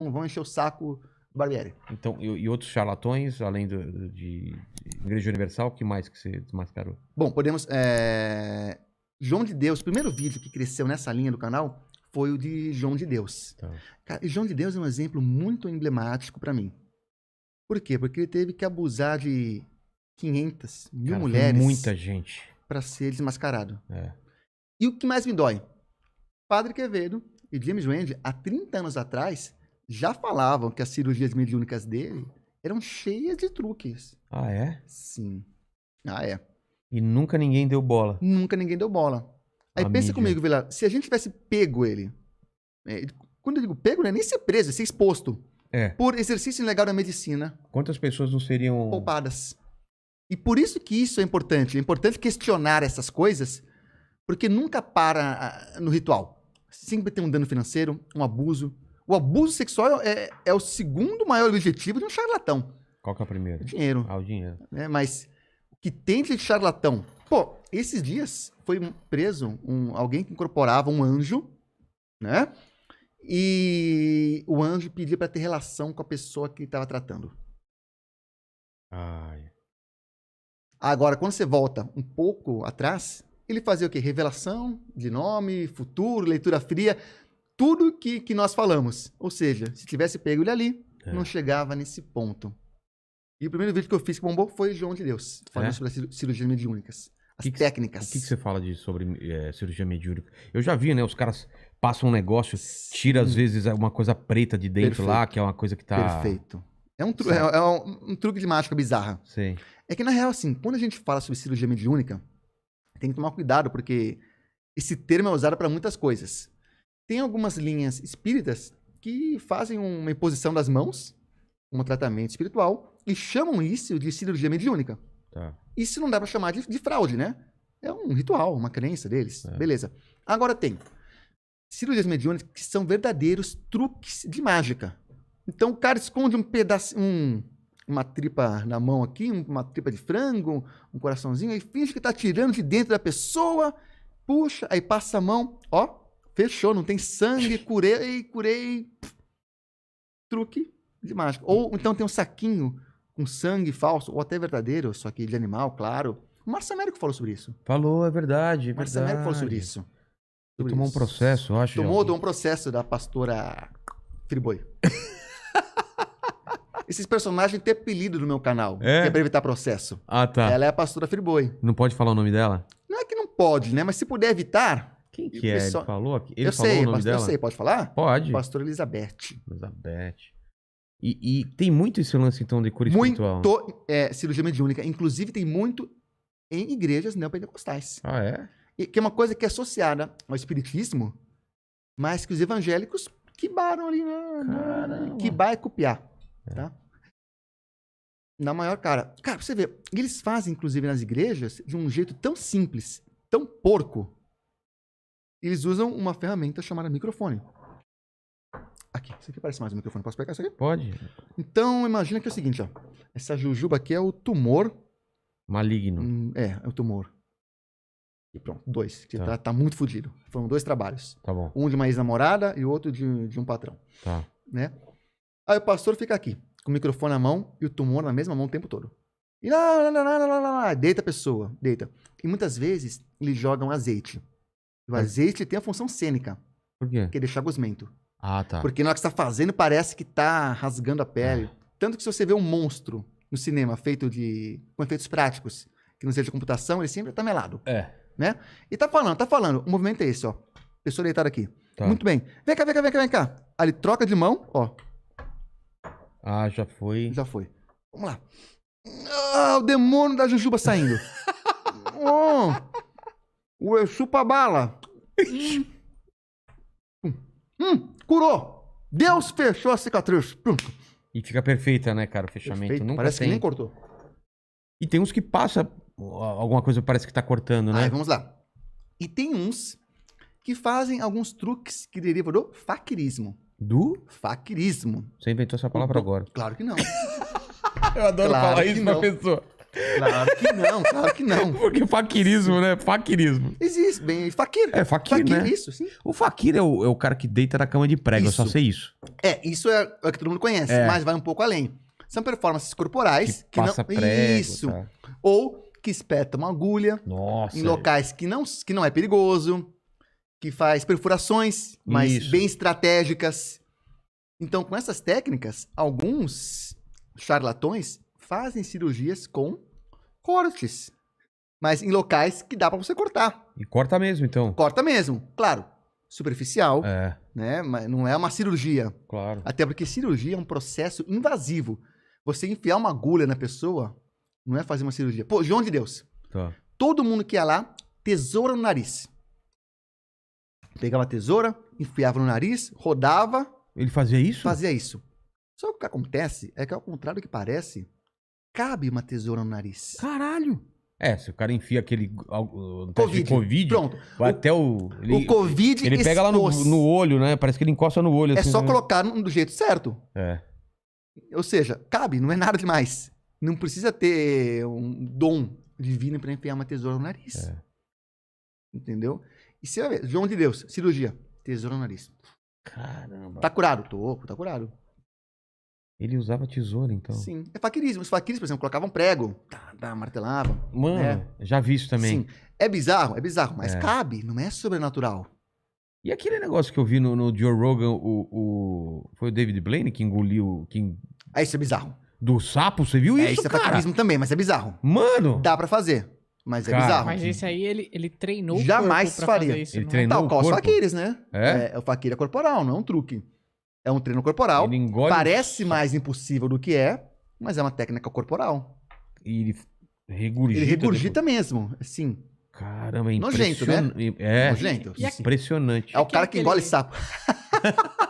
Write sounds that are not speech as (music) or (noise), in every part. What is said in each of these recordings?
vão encher o saco do Barbieri. Então, e, e outros charlatões, além do, de, de Igreja Universal, que mais que você desmascarou? Bom, podemos. é, João de Deus, o primeiro vídeo que cresceu nessa linha do canal foi o de João de Deus. Tá. Cara, João de Deus é um exemplo muito emblemático pra mim. Por quê? Porque ele teve que abusar de 500 mil Cara, mulheres Muita gente. pra ser desmascarado. É. E o que mais me dói? Padre Quevedo e James Wendy, há 30 anos atrás, já falavam que as cirurgias mediúnicas dele eram cheias de truques. Ah, é? Sim. Ah, é. E nunca ninguém deu bola. Nunca ninguém deu bola. Aí a ah, pensa mídia. comigo, Vila, se a gente tivesse pego ele. É, quando eu digo pego, não é nem ser preso, é ser exposto. É. Por exercício ilegal da medicina. Quantas pessoas não seriam. Poupadas. E por isso que isso é importante. É importante questionar essas coisas, porque nunca para ah, no ritual. Sempre tem um dano financeiro, um abuso, o abuso sexual é, é o segundo maior objetivo de um charlatão. Qual que é o primeiro? O dinheiro. Ah, o dinheiro. É, mas o que tem de charlatão? Pô, esses dias foi preso um, alguém que incorporava um anjo, né? E o anjo pedia para ter relação com a pessoa que ele estava tratando. Ai. Agora, quando você volta um pouco atrás, ele fazia o quê? Revelação de nome, futuro, leitura fria tudo que, que nós falamos. Ou seja, se tivesse pego ele ali, é. não chegava nesse ponto. E o primeiro vídeo que eu fiz que bombou foi João de Deus, falando é? sobre as cirurgias mediúnicas. As que que técnicas. O que, que, você fala de, sobre é, cirurgia mediúnica? Eu já vi, né? Os caras passam um negócio, tira às vezes uma coisa preta de dentro Perfeito. lá, que é uma coisa que tá. Perfeito. É um, tru é, é, um, um, truque de mágica bizarra. Sim. É que, na real, assim, quando a gente fala sobre cirurgia mediúnica, tem que tomar cuidado, porque esse termo é usado para muitas coisas. Tem algumas linhas espíritas que fazem uma imposição das mãos, um tratamento espiritual, e chamam isso de cirurgia mediúnica. Tá. Isso não dá para chamar de, de, fraude, né? É um ritual, uma crença deles. É. Beleza. Agora tem cirurgias mediúnicas que são verdadeiros truques de mágica. Então o cara esconde um pedaço, um, uma tripa na mão aqui, uma tripa de frango, um coraçãozinho, aí finge que tá tirando de dentro da pessoa, puxa, aí passa a mão, ó, Fechou, não tem sangue, curei, curei. Truque de mágica. Ou então tem um saquinho com sangue falso, ou até verdadeiro, só que de animal, claro. O Márcio Américo falou sobre isso. Falou, é verdade. É o Américo falou sobre isso. Sobre tomou isso. um processo, eu acho. Tomou, tomou um processo da pastora Friboi. (laughs) Esses personagens têm apelido no meu canal. É? Que é pra evitar processo. Ah, tá. Ela é a pastora Friboi. Não pode falar o nome dela? Não é que não pode, né? Mas se puder evitar, quem que é? Pessoal... Ele falou aqui. Ele eu falou sei, o nome pastor, dela? eu sei, pode falar? Pode. Pastor Elizabeth. Elizabeth. E, e tem muito esse lance, então, de cura muito, espiritual? Muito, é, cirurgia mediúnica. Inclusive, tem muito em igrejas neopentecostais. Ah, é? E, que é uma coisa que é associada ao espiritismo, mas que os evangélicos quebaram ali, né? né quibar é copiar, é. tá? Na maior cara. Cara, pra você ver, eles fazem, inclusive, nas igrejas, de um jeito tão simples, tão porco, eles usam uma ferramenta chamada microfone. Aqui, isso aqui parece mais um microfone. Posso pegar isso aqui? Pode. Então, imagina que é o seguinte, ó. Essa jujuba aqui é o tumor... Maligno. Hum, é, é o tumor. E pronto, dois. Que tá. Tá, tá muito fodido. Foram dois trabalhos. Tá bom. Um de uma ex-namorada e o outro de, de um patrão. Tá. Né? Aí o pastor fica aqui, com o microfone na mão e o tumor na mesma mão o tempo todo. E lá, lá, lá, lá, lá, lá, lá, deita a pessoa, deita. E muitas vezes eles jogam azeite. O azeite é. tem a função cênica. Por quê? Que é deixar gosmento. Ah, tá. Porque na hora que você tá fazendo, parece que está rasgando a pele. É. Tanto que se você vê um monstro no cinema feito de. com efeitos práticos, que não seja computação, ele sempre está é melado. É. Né? E tá falando, tá falando. O movimento é esse, ó. Pessoa deitada aqui. Tá. Muito bem. Vem cá, vem cá, vem cá, vem cá. Ali troca de mão, ó. Ah, já foi. Já foi. Vamos lá. Ah, o demônio da jujuba saindo. oh. (laughs) O eu bala. hum. hum, curou. Deus fechou a cicatriz. Hum. E fica perfeita, né, cara? O fechamento. Perfeito. Nunca parece tem. que nem cortou. E tem uns que passa alguma coisa parece que tá cortando, né? Aí, vamos lá. E tem uns que fazem alguns truques que derivam do faquirismo. Do? Faquirismo. Você inventou essa palavra do... agora. Claro que não. (laughs) Eu adoro claro falar isso pra pessoa. Claro que não, claro que não. (laughs) Porque faquirismo, né? Faquirismo. Existe, bem. Faquir. É, faquir, faquir né? isso, sim. O faquir é o, é o cara que deita na cama de prego, isso. eu só sei isso. É, isso é, é o que todo mundo conhece, é. mas vai um pouco além. São performances corporais que, que passa não. Prego, isso. Tá. Ou que espeta uma agulha Nossa, em é. locais que não, que não é perigoso, que faz perfurações, mas isso. bem estratégicas. Então, com essas técnicas, alguns charlatões fazem cirurgias com cortes. Mas em locais que dá para você cortar. E corta mesmo, então. Corta mesmo, claro. Superficial, é. né? Mas não é uma cirurgia. Claro. Até porque cirurgia é um processo invasivo. Você enfiar uma agulha na pessoa não é fazer uma cirurgia. Pô, João de Deus. Tá. Todo mundo que ia lá, tesoura no nariz. Pegava a tesoura, enfiava no nariz, rodava. Ele fazia isso? Fazia isso. Só que o que acontece é que, ao contrário do que parece, cabe uma tesoura no nariz. Caralho! É, se o cara enfia aquele uh, COVID. COVID Pronto. Vai o, até o. Ele, o Covid Ele pega expôs. lá no, no, olho, né? Parece que ele encosta no olho. É assim, só né? colocar do jeito certo. É. Ou seja, cabe, não é nada demais. Não precisa ter um dom divino para enfiar uma tesoura no nariz. É. Entendeu? E você vai ver, João de Deus, cirurgia, tesoura no nariz. Caramba. Tá curado? Tô, tá curado. Ele usava tesoura, então? Sim. É faquirismo. Os faquiris, por exemplo, colocavam prego, tá, tá, martelavam. Mano, né? já vi isso também. Sim. É bizarro, é bizarro, mas é. cabe, não é sobrenatural. E aquele negócio que eu vi no, no Joe Rogan, o, o, Foi o David Blaine que engoliu. Que... Ah, isso é bizarro. Do sapo, você viu é, isso? Isso é faquirismo também, mas é bizarro. Mano! Dá para fazer. Mas é cara, é bizarro. Mas esse aí, ele, ele treinou Jamais faria. Isso, ele não. Né? treinou Tal qual os faquires, né? É? é? é o faquira é corporal, não é um truque. É um treino corporal. Ele engole... Parece mais impossível do que é, mas é uma técnica corporal. E ele regurgita. Ele regurgita depois. mesmo, assim. Caramba, é Nojento, né? É, é, é, Nojento. E, e é impressionante. É o cara que, engole ele... sapo. (laughs)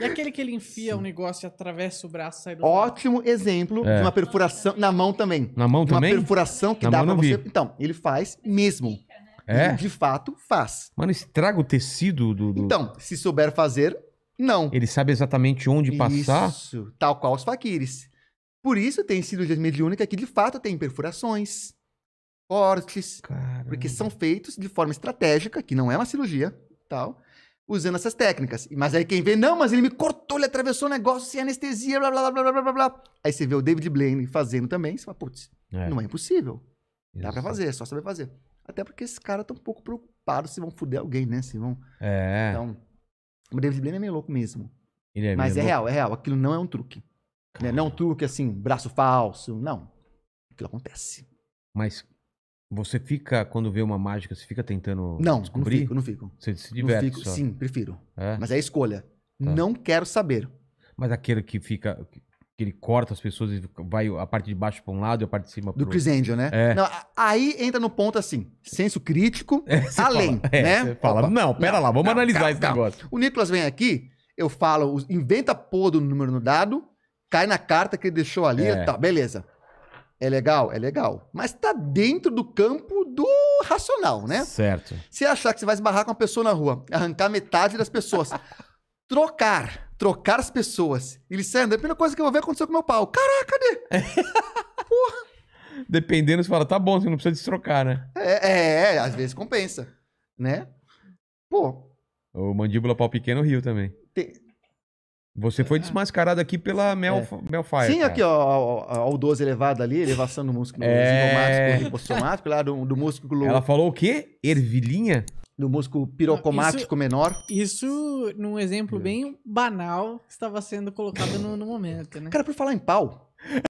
E aquele que ele enfia um negócio e atravessa o braço sai do Ótimo lado. exemplo é. de uma perfuração. Na mão também. Na mão também? Uma perfuração que na dá pra você. Vi. Então, ele faz mesmo. É? E, de fato, faz. Mano, estraga o tecido do. do... Então, se souber fazer, não. Ele sabe exatamente onde isso, passar. Isso, tal qual os faquires. Por isso tem cirurgias mediúnicas que de fato tem perfurações, cortes, Caramba. porque são feitos de forma estratégica, que não é uma cirurgia, tal, usando essas técnicas. Mas aí quem vê, não, mas ele me cortou, ele atravessou o negócio sem anestesia, blá blá blá blá blá blá Aí você vê o David Blaine fazendo também, você fala, putz, é. não é impossível. Dá para fazer, é só saber fazer. Até porque esses caras estão um pouco preocupados se vão fuder alguém, né? Se vão. É. Então, o David Blaine é meio louco mesmo. Ele é Mas é louco. real, é real. Aquilo não é um truque. Né? Não é um truque assim, braço falso. Não. Aquilo acontece. Mas você fica, quando vê uma mágica, você fica tentando não, descobrir? Não, fico, não fico. Você se diverte não fico, só. Sim, prefiro. É? Mas é a escolha. Tá. Não quero saber. Mas aquele que fica, que ele corta as pessoas e vai a parte de baixo para um lado e a parte de cima para Do Chris Angel, né? É. Não, aí entra no ponto assim, senso crítico, (laughs) é, além, fala, é, né? Você fala, Opa, não, pera não, lá, vamos não, analisar calma, esse calma. negócio. O Nicolas vem aqui, eu falo, inventa podo no número no dado, cai na carta que ele deixou ali, é. tá, beleza. É legal? É legal. Mas tá dentro do campo do racional, né? Certo. Se achar que você vai esbarrar com uma pessoa na rua, arrancar metade das pessoas, (laughs) trocar trocar as pessoas, ele sendo é a primeira coisa que eu vou ver é aconteceu com meu pau. Caraca, cadê? (laughs) Porra! Dependendo, você fala, tá bom, você não precisa destrocar, né? É, é, é às vezes compensa, né? Pô. O mandíbula pau pequeno riu também. Você foi desmascarado aqui pela é. Mel, é. Melfire. Sim, cara. aqui, ó, ó, ó, o 12 elevado ali, elevação do músculo é... zigomático, lá do, do músculo. Ela falou o quê? Ervilinha? do músculo pirocomático menor. Isso, num exemplo bem banal, estava sendo colocado no, no momento, né? Cara, por falar em pau,